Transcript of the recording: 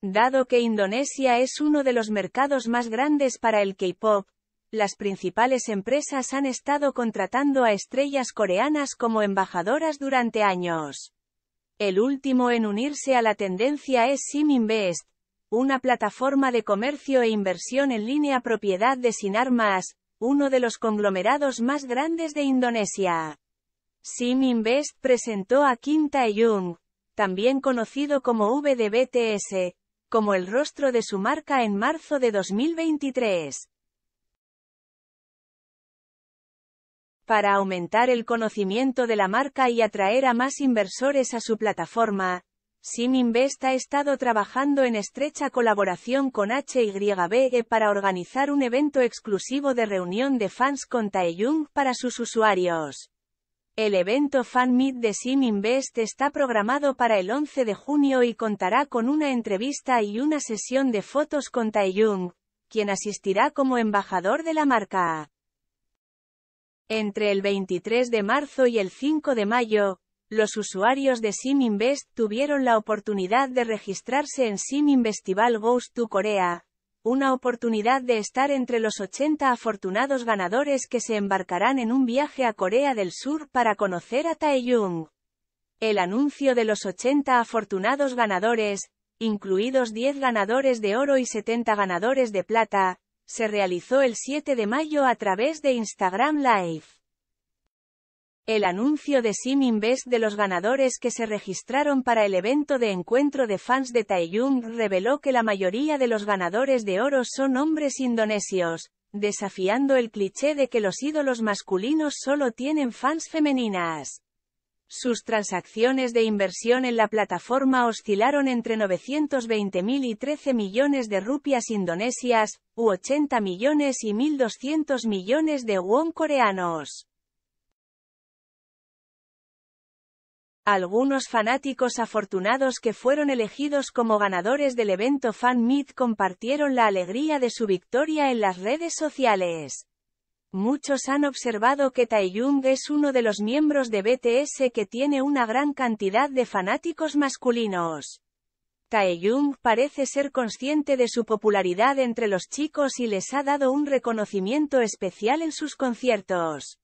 Dado que Indonesia es uno de los mercados más grandes para el K-pop, las principales empresas han estado contratando a estrellas coreanas como embajadoras durante años. El último en unirse a la tendencia es SimInvest, una plataforma de comercio e inversión en línea propiedad de Sinarmas, uno de los conglomerados más grandes de Indonesia. SimInvest presentó a Kim tae también conocido como VDBTS, como el rostro de su marca en marzo de 2023. Para aumentar el conocimiento de la marca y atraer a más inversores a su plataforma, SimInvest ha estado trabajando en estrecha colaboración con HYBE para organizar un evento exclusivo de reunión de fans con Taeyong para sus usuarios. El evento Fan Meet de SimInvest está programado para el 11 de junio y contará con una entrevista y una sesión de fotos con Taeyong, quien asistirá como embajador de la marca. Entre el 23 de marzo y el 5 de mayo, los usuarios de SimInvest tuvieron la oportunidad de registrarse en SimInvestival Goes to Korea una oportunidad de estar entre los 80 afortunados ganadores que se embarcarán en un viaje a Corea del Sur para conocer a Tae-young El anuncio de los 80 afortunados ganadores, incluidos 10 ganadores de oro y 70 ganadores de plata, se realizó el 7 de mayo a través de Instagram Live. El anuncio de Sim Invest de los ganadores que se registraron para el evento de encuentro de fans de Taeyong reveló que la mayoría de los ganadores de oro son hombres indonesios, desafiando el cliché de que los ídolos masculinos solo tienen fans femeninas. Sus transacciones de inversión en la plataforma oscilaron entre 920.000 y 13 millones de rupias indonesias, u 80 millones y 1.200 millones de won coreanos. Algunos fanáticos afortunados que fueron elegidos como ganadores del evento Fan Meet compartieron la alegría de su victoria en las redes sociales. Muchos han observado que Taeyung es uno de los miembros de BTS que tiene una gran cantidad de fanáticos masculinos. Taeyung parece ser consciente de su popularidad entre los chicos y les ha dado un reconocimiento especial en sus conciertos.